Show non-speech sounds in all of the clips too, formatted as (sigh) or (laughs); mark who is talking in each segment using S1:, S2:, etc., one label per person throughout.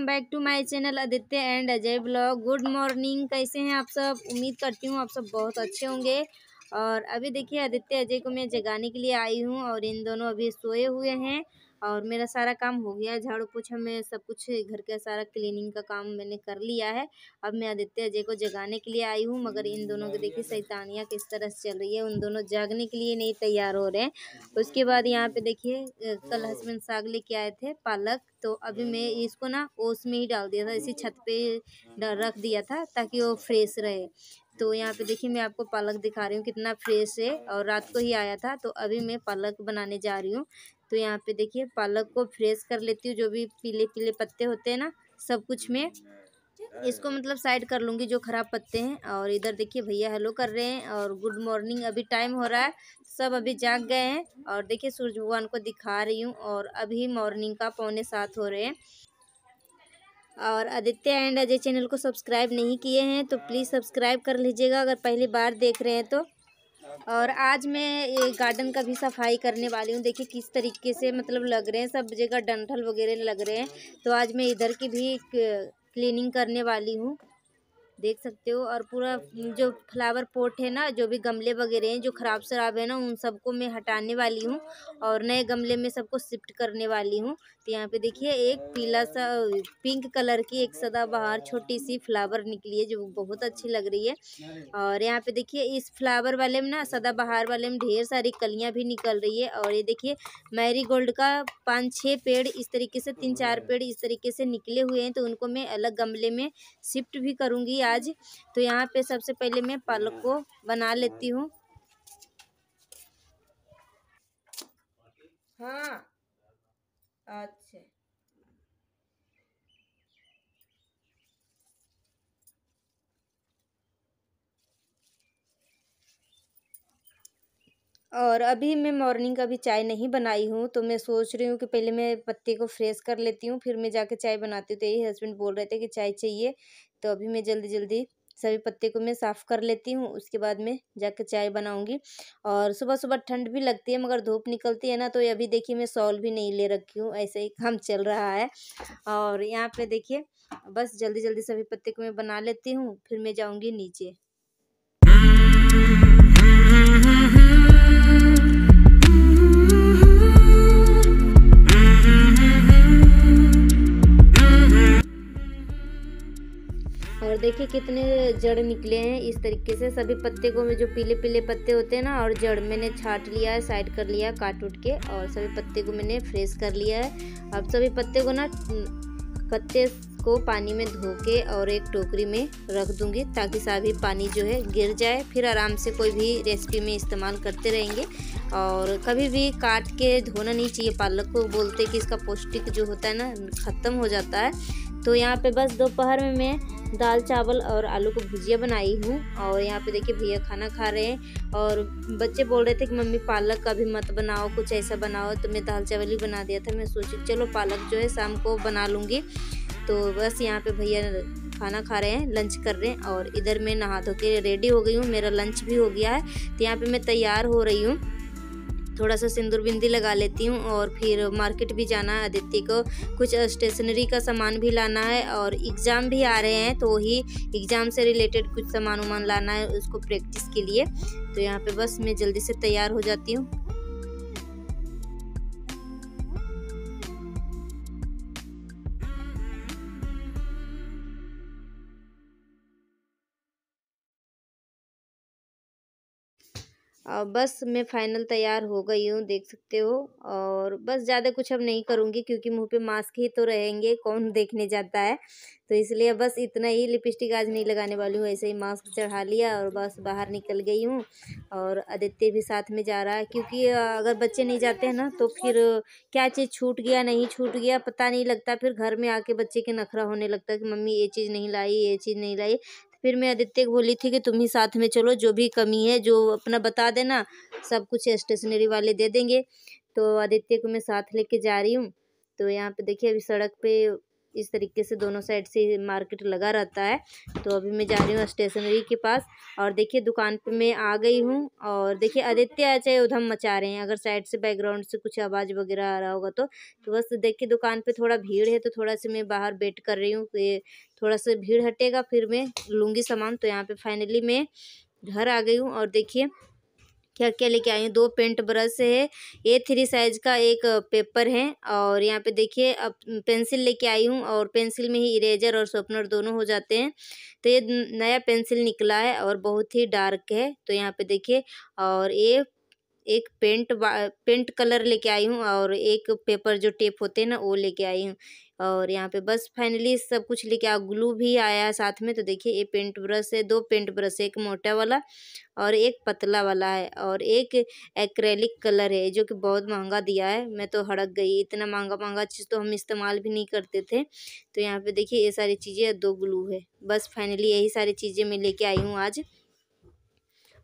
S1: Welcome back to my channel Aditya and Ajay blog good morning कैसे हैं आप सब उम्मीद करती हूँ आप सब बहुत अच्छे होंगे और अभी देखिए आदित्य अजय को मैं जगाने के लिए आई हूँ और इन दोनों अभी सोए हुए हैं और मेरा सारा काम हो गया है झाड़ू पोछा में सब कुछ घर का सारा क्लीनिंग का काम मैंने कर लिया है अब मैं आदित्य अजय को जगाने के लिए आई हूँ मगर इन दोनों को देखिए सैतानिया हम्म। किस तरह से चल रही है उन दोनों जागने के लिए नहीं तैयार हो रहे हैं उसके बाद यहाँ पे देखिए कल हस्बैंड साग लेके आए थे पालक तो अभी मैं इसको ना ओस में ही डाल दिया था इसी छत पे रख दिया था ताकि वो फ्रेश रहे तो यहाँ पे देखिए मैं आपको पालक दिखा रही हूँ कितना फ्रेश है और रात को ही आया था तो अभी मैं पालक बनाने जा रही हूँ तो यहाँ पे देखिए पालक को फ्रेश कर लेती हूँ जो भी पीले पीले पत्ते होते हैं ना सब कुछ में इसको मतलब साइड कर लूँगी जो ख़राब पत्ते हैं और इधर देखिए भैया हेलो कर रहे हैं और गुड मॉर्निंग अभी टाइम हो रहा है सब अभी जाग गए हैं और देखिए सूर्य भगवान को दिखा रही हूँ और अभी मॉर्निंग का पौने सात हो रहे हैं और आदित्य एंड अजय चैनल को सब्सक्राइब नहीं किए हैं तो प्लीज़ सब्सक्राइब कर लीजिएगा अगर पहली बार देख रहे हैं तो और आज मैं ये गार्डन का भी सफाई करने वाली हूँ देखिए किस तरीके से मतलब लग रहे हैं सब जगह डंठल वगैरह लग रहे हैं तो आज मैं इधर की भी क्लीनिंग करने वाली हूँ देख सकते हो और पूरा जो फ्लावर पोट है ना जो भी गमले वगैरह हैं जो खराब शराब है ना उन सबको मैं हटाने वाली हूँ और नए गमले में सबको शिफ्ट करने वाली हूँ तो यहाँ पे देखिए एक पीला सा पिंक कलर की एक सदाबहार छोटी सी फ्लावर निकली है जो बहुत अच्छी लग रही है और यहाँ पे देखिए इस फ्लावर वाले में ना सदाबहार वाले में ढेर सारी कलियाँ भी निकल रही है और ये देखिए मैरी गोल्ड का पाँच छः पेड़ इस तरीके से तीन चार पेड़ इस तरीके से निकले हुए हैं तो उनको मैं अलग गमले में शिफ्ट भी करूँगी आज तो यहाँ पे सबसे पहले मैं पालक को बना लेती हूँ हाँ अच्छा और अभी मैं मॉर्निंग का भी चाय नहीं बनाई हूँ तो मैं सोच रही हूँ कि पहले मैं पत्ते को फ्रेश कर लेती हूँ फिर मैं जाके चाय बनाती हूँ तो यही हस्बैंड बोल रहे थे कि चाय चाहिए तो अभी मैं जल्दी जल्दी सभी पत्ते को मैं साफ़ कर लेती हूँ उसके बाद में जाके चाय बनाऊँगी और सुबह सुबह ठंड भी लगती है मगर धूप निकलती है ना तो अभी देखिए मैं सॉल भी नहीं ले रखी हूँ ऐसे ही काम चल रहा है और यहाँ पर देखिए बस जल्दी जल्दी सभी पत्ते को मैं बना लेती हूँ फिर मैं जाऊँगी नीचे जड़ निकले हैं इस तरीके से सभी पत्ते को में जो पीले पीले पत्ते होते हैं ना और जड़ मैंने छाट लिया है साइड कर लिया काट उट के और सभी पत्ते को मैंने फ्रेश कर लिया है अब सभी पत्ते को ना पत्ते को पानी में धो के और एक टोकरी में रख दूंगी ताकि सभी पानी जो है गिर जाए फिर आराम से कोई भी रेसिपी में इस्तेमाल करते रहेंगे और कभी भी काट के धोना नहीं चाहिए पालक को बोलते कि इसका पौष्टिक जो होता है ना ख़त्म हो जाता है तो यहाँ पे बस दोपहर में मैं दाल चावल और आलू को भुजिया बनाई हूँ और यहाँ पे देखिए भैया खाना खा रहे हैं और बच्चे बोल रहे थे कि मम्मी पालक का भी मत बनाओ कुछ ऐसा बनाओ तो मैं दाल चावल ही बना दिया था मैं सोची चलो पालक जो है शाम को बना लूँगी तो बस यहाँ पे भैया खाना खा रहे हैं लंच कर रहे हैं और इधर मैं नहा धो के रेडी हो गई हूँ मेरा लंच भी हो गया है तो यहाँ पर मैं तैयार हो रही हूँ थोड़ा सा सिंदूर बिंदी लगा लेती हूँ और फिर मार्केट भी जाना है आदित्य को कुछ स्टेशनरी का सामान भी लाना है और एग्ज़ाम भी आ रहे हैं तो ही एग्ज़ाम से रिलेटेड कुछ सामान वामान लाना है उसको प्रैक्टिस के लिए तो यहाँ पे बस मैं जल्दी से तैयार हो जाती हूँ और बस मैं फाइनल तैयार हो गई हूँ देख सकते हो और बस ज़्यादा कुछ अब नहीं करूँगी क्योंकि मुंह पे मास्क ही तो रहेंगे कौन (laughs) देखने जाता है तो इसलिए बस इतना ही लिपस्टिक आज नहीं लगाने वाली हूँ ऐसे ही मास्क चढ़ा लिया और बस बाहर निकल गई हूँ और आदित्य भी साथ में जा रहा है क्योंकि अगर बच्चे नहीं जाते हैं ना तो फिर क्या चीज़ छूट गया नहीं छूट गया पता नहीं लगता फिर घर में आके बच्चे के नखरा होने लगता कि मम्मी ये चीज़ नहीं लाई ये चीज़ नहीं लाई फिर मैं आदित्य को बोली थी कि तुम ही साथ में चलो जो भी कमी है जो अपना बता देना सब कुछ स्टेशनरी वाले दे देंगे तो आदित्य को मैं साथ लेके जा रही हूँ तो यहाँ पे देखिए अभी सड़क पे इस तरीके से दोनों साइड से मार्केट लगा रहता है तो अभी मैं जा रही हूँ स्टेशनरी के पास और देखिए दुकान पे मैं आ गई हूँ और देखिए आदित्य चाहे उधम मचा रहे हैं अगर साइड से बैकग्राउंड से कुछ आवाज़ वगैरह आ रहा होगा तो तो बस देखिए दुकान पे थोड़ा भीड़ है तो थोड़ा सा मैं बाहर वेट कर रही हूँ कि थोड़ा सा भीड़ हटेगा फिर मैं लूँगी सामान तो यहाँ पर फाइनली मैं घर आ गई हूँ और देखिए क्या क्या लेके आई हूँ दो पेंट ब्रश है ए थ्री साइज का एक पेपर है और यहाँ पे देखिए अब पेंसिल लेके आई हूँ और पेंसिल में ही इरेजर और शॉपनर दोनों हो जाते हैं तो ये नया पेंसिल निकला है और बहुत ही डार्क है तो यहाँ पे देखिए और ये एक पेंट पेंट कलर लेके आई हूँ और एक पेपर जो टेप होते हैं ना वो लेके आई हूँ और यहाँ पे बस फाइनली सब कुछ लेके आ ग्लू भी आया है साथ में तो देखिए ये पेंट ब्रश है दो पेंट ब्रश है एक मोटा वाला और एक पतला वाला है और एक एक्रेलिक कलर है जो कि बहुत महंगा दिया है मैं तो हड़क गई इतना महंगा महंगा चीज़ तो हम इस्तेमाल भी नहीं करते थे तो यहाँ पे देखिए ये सारी चीज़ें दो ग्लू है बस फाइनली यही सारी चीज़ें मैं लेके आई हूँ आज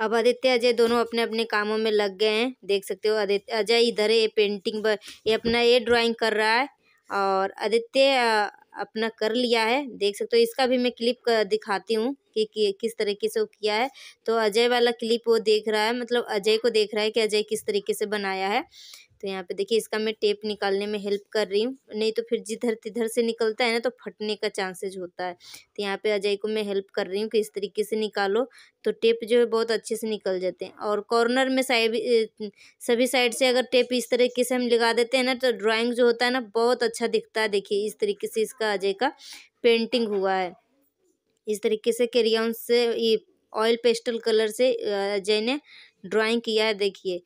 S1: अब आदित्य अजय दोनों अपने अपने कामों में लग गए हैं देख सकते हो आदित्य अजय इधर है ये पेंटिंग ये अपना ये ड्राइंग कर रहा है और आदित्य अपना कर लिया है देख सकते हो इसका भी मैं क्लिप दिखाती हूँ कि, कि किस तरीके से वो किया है तो अजय वाला क्लिप वो देख रहा है मतलब अजय को देख रहा है कि अजय किस तरीके से बनाया है तो यहाँ पे देखिए इसका मैं टेप निकालने में हेल्प कर रही हूँ नहीं तो फिर जिधर तिधर से निकलता है ना तो फटने का चांसेज होता है तो यहाँ पे अजय को मैं हेल्प कर रही हूँ कि इस तरीके से निकालो तो टेप जो है बहुत अच्छे से निकल जाते हैं और कॉर्नर में साइड सभी साइड से अगर टेप इस तरीके से हम लगा देते हैं ना तो ड्राॅइंग जो होता है ना बहुत अच्छा दिखता है देखिए इस तरीके से इसका अजय का पेंटिंग हुआ है इस तरीके से कैरियन से ये ऑयल पेस्टल कलर से अजय ने ड्राइंग किया है देखिए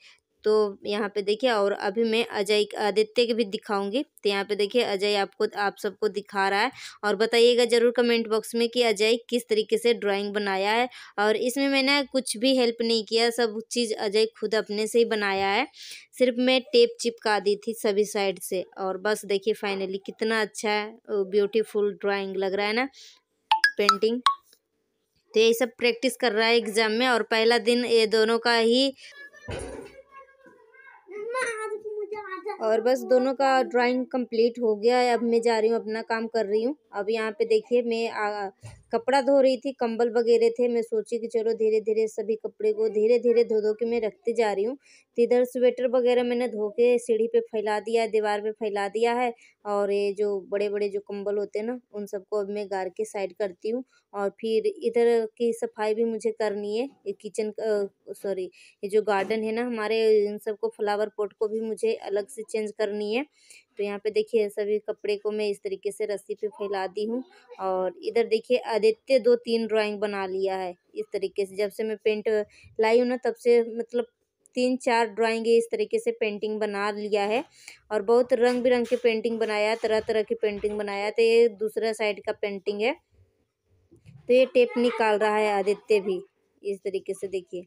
S1: तो यहाँ पे देखिए और अभी मैं अजय आदित्य के भी दिखाऊंगी तो यहाँ पे देखिए अजय आपको आप सबको दिखा रहा है और बताइएगा ज़रूर कमेंट बॉक्स में कि अजय किस तरीके से ड्राइंग बनाया है और इसमें मैंने कुछ भी हेल्प नहीं किया सब चीज़ अजय खुद अपने से ही बनाया है सिर्फ मैं टेप चिपका दी थी सभी साइड से और बस देखिए फाइनली कितना अच्छा है ब्यूटीफुल ड्राॅइंग लग रहा है ना पेंटिंग तो यही सब प्रैक्टिस कर रहा है एग्ज़ाम में और पहला दिन ये दोनों का ही और बस दोनों का ड्राइंग कंप्लीट हो गया है अब मैं जा रही हूँ अपना काम कर रही हूँ अब यहाँ पे देखिए मैं आ, कपड़ा धो रही थी कंबल वगैरह थे मैं सोची कि चलो धीरे धीरे सभी कपड़े को धीरे धीरे धो धो के मैं रखते जा रही हूँ तो इधर स्वेटर वगैरह मैंने धो के सीढ़ी पे फैला दिया है दीवार पे फैला दिया है और ये जो बड़े बड़े जो कंबल होते हैं ना उन सबको अब मैं गार के साइड करती हूँ और फिर इधर की सफाई भी मुझे करनी है ये किचन सॉरी ये जो गार्डन है ना हमारे इन सबको फ्लावर पॉट को भी मुझे अलग से चेंज करनी है तो यहाँ पे देखिए सभी कपड़े को मैं इस तरीके से रस्सी पे फैला दी हूँ और इधर देखिए आदित्य दो तीन ड्राइंग बना लिया है इस तरीके से जब से मैं पेंट लाई हूँ ना तब से मतलब तीन चार ड्राइंग इस तरीके से पेंटिंग बना लिया है और बहुत रंग बिरंग की पेंटिंग बनाया तरह तरह की पेंटिंग बनाया तो ये दूसरा साइड का पेंटिंग है तो ये टेप निकाल रहा है आदित्य भी इस तरीके से देखिए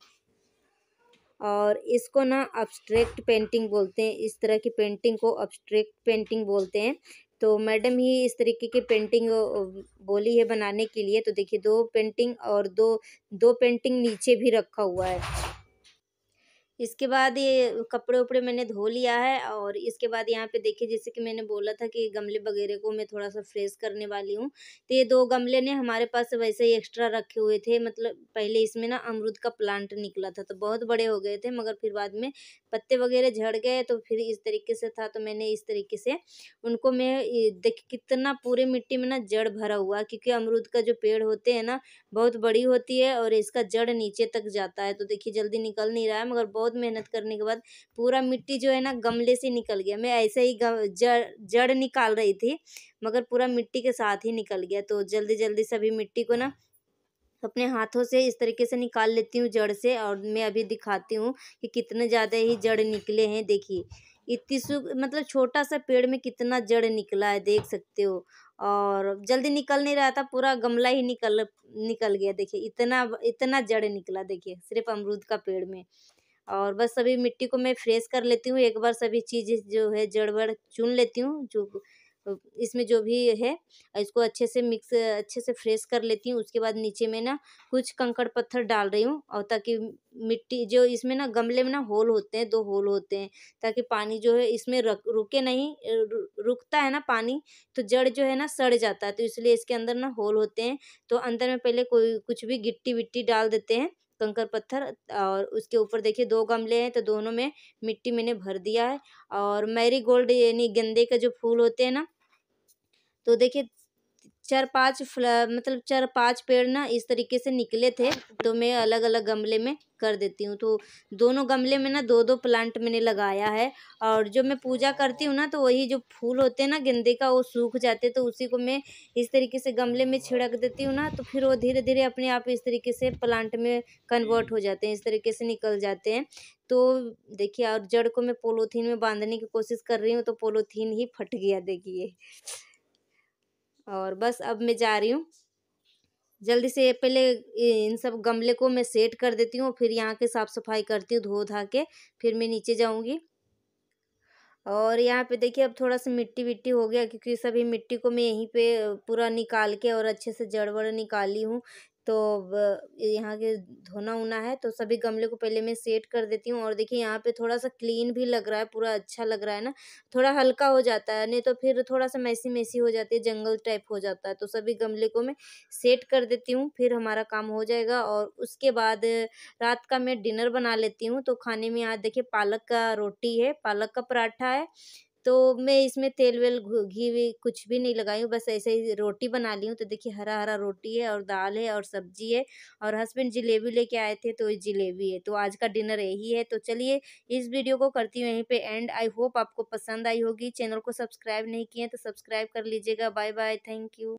S1: और इसको ना अब्स्ट्रैक्ट पेंटिंग बोलते हैं इस तरह की पेंटिंग को अब्स्ट्रैक्ट पेंटिंग बोलते हैं तो मैडम ही इस तरीके की पेंटिंग बोली है बनाने के लिए तो देखिए दो पेंटिंग और दो दो पेंटिंग नीचे भी रखा हुआ है इसके बाद ये कपड़े उपड़े मैंने धो लिया है और इसके बाद यहाँ पे देखिए जैसे कि मैंने बोला था कि गमले वगैरह को मैं थोड़ा सा फ्रेश करने वाली हूँ तो ये दो गमले ने हमारे पास वैसे ही एक्स्ट्रा रखे हुए थे मतलब पहले इसमें ना अमरूद का प्लांट निकला था तो बहुत बड़े हो गए थे मगर फिर बाद में पत्ते वगैरह झड़ गए तो फिर इस तरीके से था तो मैंने इस तरीके से उनको मैं देख कितना पूरे मिट्टी में ना जड़ भरा हुआ क्योंकि अमरूद का जो पेड़ होते हैं ना बहुत बड़ी होती है और इसका जड़ नीचे तक जाता है तो देखिए जल्दी निकल नहीं रहा है मगर बहुत बहुत मेहनत करने के बाद पूरा मिट्टी जो है ना गमले से निकल गया मैं ऐसे ही जड़ जड़ निकाल रही थी मगर पूरा मिट्टी के साथ ही निकल गया तो जल्दी जल्दी सभी मिट्टी को ना अपने हाथों से इस तरीके से निकाल लेती हूँ जड़ से और मैं अभी दिखाती हूँ कि कितने ज़्यादा ही जड़ निकले हैं देखिए इतनी सु मतलब छोटा सा पेड़ में कितना जड़ निकला है देख सकते हो और जल्दी निकल नहीं रहा था पूरा गमला ही निकल निकल गया देखिए इतना इतना जड़ निकला देखिए सिर्फ अमरूद का पेड़ में और बस सभी मिट्टी को मैं फ्रेश कर लेती हूँ एक बार सभी चीज़ जो है जड़ बड़ चुन लेती हूँ जो इसमें जो भी है इसको अच्छे से मिक्स अच्छे से फ्रेश कर लेती हूँ उसके बाद नीचे में ना कुछ कंकड़ पत्थर डाल रही हूँ और ताकि मिट्टी जो इसमें ना गमले में ना होल होते हैं दो होल होते हैं ताकि पानी जो है इसमें रक रुके नहीं रु, रुकता है ना पानी तो जड़ जो है ना सड़ जाता है तो इसलिए इसके अंदर ना होल होते हैं तो अंदर में पहले कोई कुछ भी गिट्टी विट्टी डाल देते हैं कंकर पत्थर और उसके ऊपर देखिए दो गमले हैं तो दोनों में मिट्टी मैंने भर दिया है और मैरीगोल्ड यानी गेंदे का जो फूल होते हैं ना तो देखिए चार पांच मतलब चार पांच पेड़ ना इस तरीके से निकले थे तो मैं अलग अलग गमले में कर देती हूँ तो दोनों गमले में ना दो दो प्लांट मैंने लगाया है और जो मैं पूजा करती हूँ ना तो वही जो फूल होते हैं ना गेंदे का वो सूख जाते तो उसी को मैं इस तरीके से गमले में छिड़क देती हूँ ना तो फिर वो धीरे धीरे अपने आप इस तरीके से प्लांट में कन्वर्ट हो जाते हैं इस तरीके से निकल जाते हैं तो देखिए और जड़ को मैं पोलोथीन में बांधने की कोशिश कर रही हूँ तो पोलोथीन ही फट गया देखिए और बस अब मैं जा रही हूँ जल्दी से पहले इन सब गमले को मैं सेट कर देती हूँ फिर यहाँ के साफ़ सफाई करती हूँ धो धा के फिर मैं नीचे जाऊँगी और यहाँ पे देखिए अब थोड़ा सा मिट्टी विट्टी हो गया क्योंकि सभी मिट्टी को मैं यहीं पे पूरा निकाल के और अच्छे से जड़ वड़ निकाली हूँ तो यहाँ के धोना उना है तो सभी गमले को पहले मैं सेट कर देती हूँ और देखिए यहाँ पे थोड़ा सा क्लीन भी लग रहा है पूरा अच्छा लग रहा है ना थोड़ा हल्का हो जाता है नहीं तो फिर थोड़ा सा मैसी मैसी हो जाती है जंगल टाइप हो जाता है तो सभी गमले को मैं सेट कर देती हूँ फिर हमारा काम हो जाएगा और उसके बाद रात का मैं डिनर बना लेती हूँ तो खाने में आज देखिए पालक का रोटी है पालक का पराठा है तो मैं इसमें तेल वेल घी भी कुछ भी नहीं लगाई हूँ बस ऐसे ही रोटी बना ली हूँ तो देखिए हरा हरा रोटी है और दाल है और सब्जी है और हस्बैंड जलेबी लेके आए थे तो जिलेबी जलेबी है तो आज का डिनर यही है तो चलिए इस वीडियो को करती हूँ यहीं पे एंड आई होप आपको पसंद आई होगी चैनल को सब्सक्राइब नहीं किए तो सब्सक्राइब कर लीजिएगा बाय बाय थैंक यू